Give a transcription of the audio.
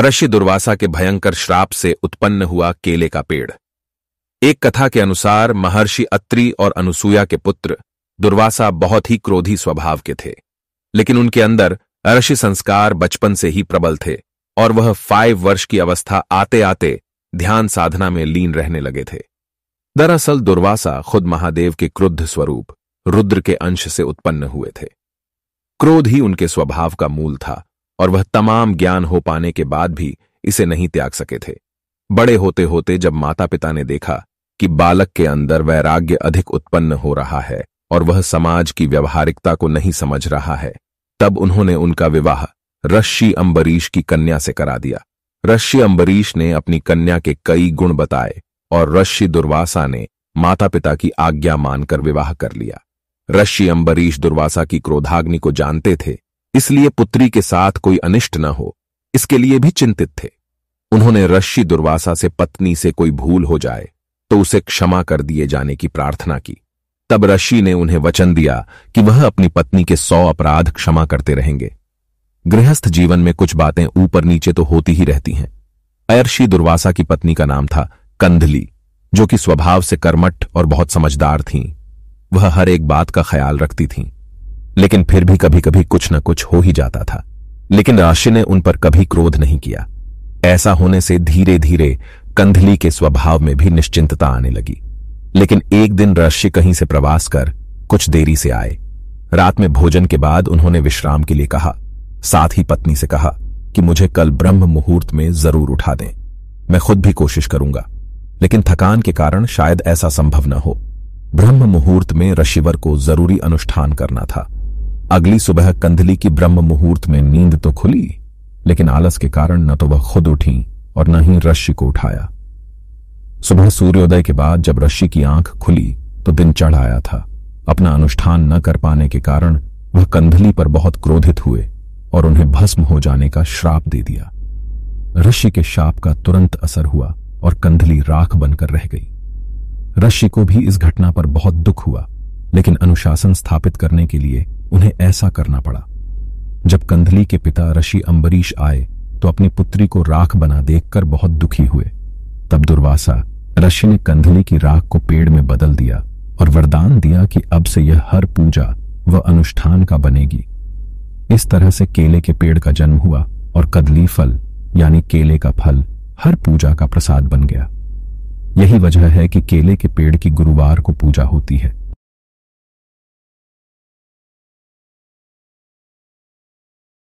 अरश्य दुर्वासा के भयंकर श्राप से उत्पन्न हुआ केले का पेड़ एक कथा के अनुसार महर्षि अत्रि और अनुसुया के पुत्र दुर्वासा बहुत ही क्रोधी स्वभाव के थे लेकिन उनके अंदर अरश्य संस्कार बचपन से ही प्रबल थे और वह फाइव वर्ष की अवस्था आते आते ध्यान साधना में लीन रहने लगे थे दरअसल दुर्वासा खुद महादेव के क्रुद्ध स्वरूप रुद्र के अंश से उत्पन्न हुए थे क्रोध ही उनके स्वभाव का मूल था और वह तमाम ज्ञान हो पाने के बाद भी इसे नहीं त्याग सके थे बड़े होते होते जब माता पिता ने देखा कि बालक के अंदर वैराग्य अधिक उत्पन्न हो रहा है और वह समाज की व्यवहारिकता को नहीं समझ रहा है तब उन्होंने उनका विवाह रश्मि अम्बरीश की कन्या से करा दिया रश्मि अम्बरीश ने अपनी कन्या के कई गुण बताए और रश्मि दुर्वासा ने माता पिता की आज्ञा मानकर विवाह कर लिया रश्मि अम्बरीश दुर्वासा की क्रोधाग्नि को जानते थे इसलिए पुत्री के साथ कोई अनिष्ट न हो इसके लिए भी चिंतित थे उन्होंने रश्मि दुर्वासा से पत्नी से कोई भूल हो जाए तो उसे क्षमा कर दिए जाने की प्रार्थना की तब ऋषि ने उन्हें वचन दिया कि वह अपनी पत्नी के सौ अपराध क्षमा करते रहेंगे गृहस्थ जीवन में कुछ बातें ऊपर नीचे तो होती ही रहती हैं अयर्षि दुर्वासा की पत्नी का नाम था कंधली जो कि स्वभाव से कर्मठ और बहुत समझदार थीं वह हर एक बात का ख्याल रखती थीं लेकिन फिर भी कभी कभी कुछ न कुछ हो ही जाता था लेकिन राशि ने उन पर कभी क्रोध नहीं किया ऐसा होने से धीरे धीरे कंधली के स्वभाव में भी निश्चिंतता आने लगी लेकिन एक दिन राशि कहीं से प्रवास कर कुछ देरी से आए रात में भोजन के बाद उन्होंने विश्राम के लिए कहा साथ ही पत्नी से कहा कि मुझे कल ब्रह्म मुहूर्त में जरूर उठा दें मैं खुद भी कोशिश करूंगा लेकिन थकान के कारण शायद ऐसा संभव न हो ब्रह्म मुहूर्त में ऋषिवर को जरूरी अनुष्ठान करना था अगली सुबह कंधली की ब्रह्म मुहूर्त में नींद तो खुली लेकिन आलस के कारण न तो वह खुद उठी और न ही रश्मि को उठाया सुबह सूर्योदय के बाद जब रश्मि की आंख खुली तो दिन चढ़ आया था अपना अनुष्ठान न कर पाने के कारण वह कंधली पर बहुत क्रोधित हुए और उन्हें भस्म हो जाने का श्राप दे दिया ऋषि के शाप का तुरंत असर हुआ और कंधली राख बनकर रह गई ऋषि को भी इस घटना पर बहुत दुख हुआ लेकिन अनुशासन स्थापित करने के लिए उन्हें ऐसा करना पड़ा जब कंधली के पिता ऋषि अंबरीश आए तो अपनी पुत्री को राख बना देखकर बहुत दुखी हुए तब दुर्वासा ऋषि ने कंधली की राख को पेड़ में बदल दिया और वरदान दिया कि अब से यह हर पूजा व अनुष्ठान का बनेगी इस तरह से केले के पेड़ का जन्म हुआ और कदली फल यानी केले का फल हर पूजा का प्रसाद बन गया यही वजह है कि केले के पेड़ की गुरुवार को पूजा होती है